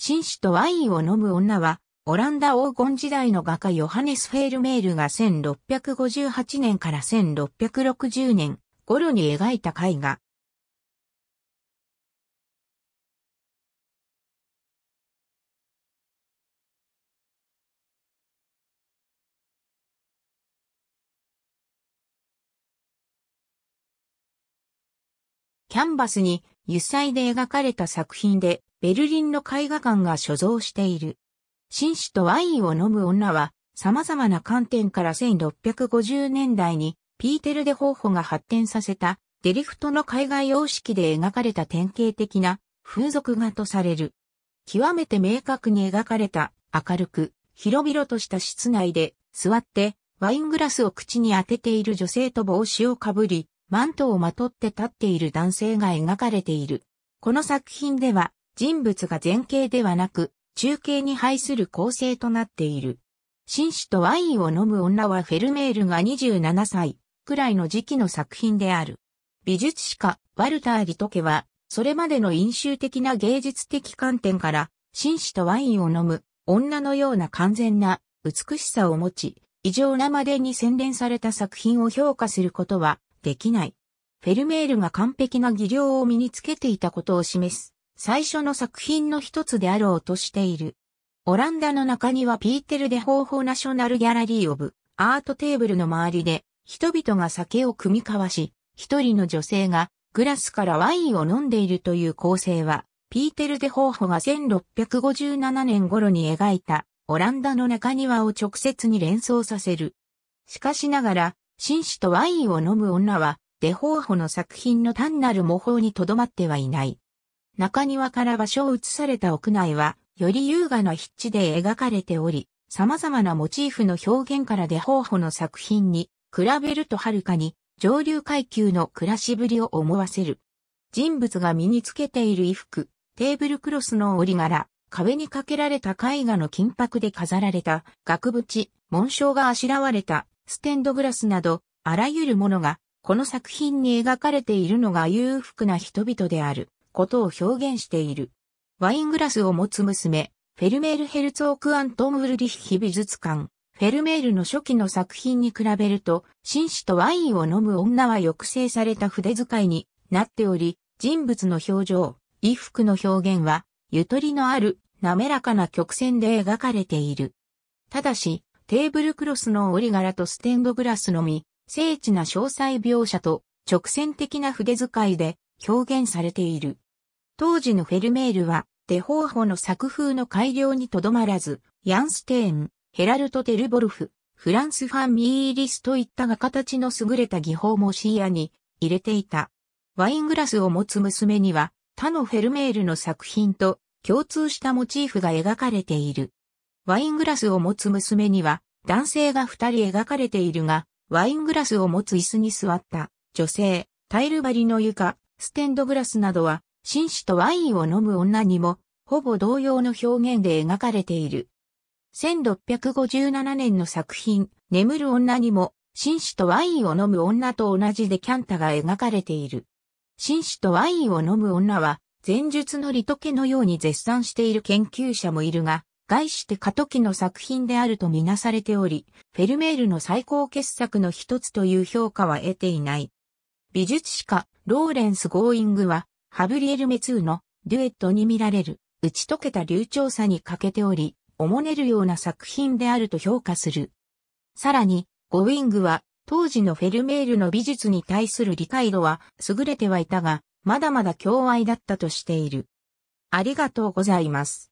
紳士とワインを飲む女は、オランダ黄金時代の画家ヨハネス・フェールメールが1658年から1660年頃に描いた絵画。キャンバスに油彩で描かれた作品で、ベルリンの絵画館が所蔵している。紳士とワインを飲む女は、様々な観点から1650年代に、ピーテル・デ・ホーホが発展させた、デリフトの海外様式で描かれた典型的な風俗画とされる。極めて明確に描かれた明るく広々とした室内で座ってワイングラスを口に当てている女性と帽子をかぶりマントをまとって立っている男性が描かれている。この作品では人物が前景ではなく、中景に配する構成となっている。紳士とワインを飲む女はフェルメールが27歳くらいの時期の作品である。美術史家、ワルター・リトケは、それまでの飲酒的な芸術的観点から、紳士とワインを飲む女のような完全な美しさを持ち、異常なまでに洗練された作品を評価することはできない。フェルメールが完璧な技量を身につけていたことを示す最初の作品の一つであろうとしている。オランダの中庭ピーテル・デ・ホーホーナショナル・ギャラリー・オブ・アートテーブルの周りで、人々が酒を組み交わし、一人の女性がグラスからワインを飲んでいるという構成は、ピーテル・デ・ホーホが1657年頃に描いたオランダの中庭を直接に連想させる。しかしながら、紳士とワインを飲む女は、デ・ホーホの作品の単なる模倣にとどまってはいない。中庭から場所を移された屋内は、より優雅な筆致で描かれており、様々なモチーフの表現からデホーホの作品に、比べるとはるかに、上流階級の暮らしぶりを思わせる。人物が身につけている衣服、テーブルクロスの折柄、壁にかけられた絵画の金箔で飾られた、額縁、紋章があしらわれた、ステンドグラスなど、あらゆるものが、この作品に描かれているのが裕福な人々である。ことを表現している。ワイングラスを持つ娘、フェルメール・ヘルツォーク・アントン・ウルリッヒ美術館。フェルメールの初期の作品に比べると、紳士とワインを飲む女は抑制された筆遣いになっており、人物の表情、衣服の表現は、ゆとりのある滑らかな曲線で描かれている。ただし、テーブルクロスの折り柄とステンドグラスのみ、精緻な詳細描写と直線的な筆遣いで表現されている。当時のフェルメールは、デホーホの作風の改良にとどまらず、ヤンステーン、ヘラルト・テルボルフ、フランス・ファン・ミーリスといった画家たちの優れた技法も視野に入れていた。ワイングラスを持つ娘には、他のフェルメールの作品と共通したモチーフが描かれている。ワイングラスを持つ娘には、男性が二人描かれているが、ワイングラスを持つ椅子に座った、女性、タイル張りの床、ステンドグラスなどは、紳士とワインを飲む女にも、ほぼ同様の表現で描かれている。1657年の作品、眠る女にも、紳士とワインを飲む女と同じでキャンタが描かれている。紳士とワインを飲む女は、前述のリトケのように絶賛している研究者もいるが、概して過渡期の作品であるとみなされており、フェルメールの最高傑作の一つという評価は得ていない。美術史家、ローレンス・ゴーイングは、ハブリエル・メツーのデュエットに見られる、打ち解けた流暢さに欠けており、おもねるような作品であると評価する。さらに、ゴウィングは、当時のフェルメールの美術に対する理解度は優れてはいたが、まだまだ強愛だったとしている。ありがとうございます。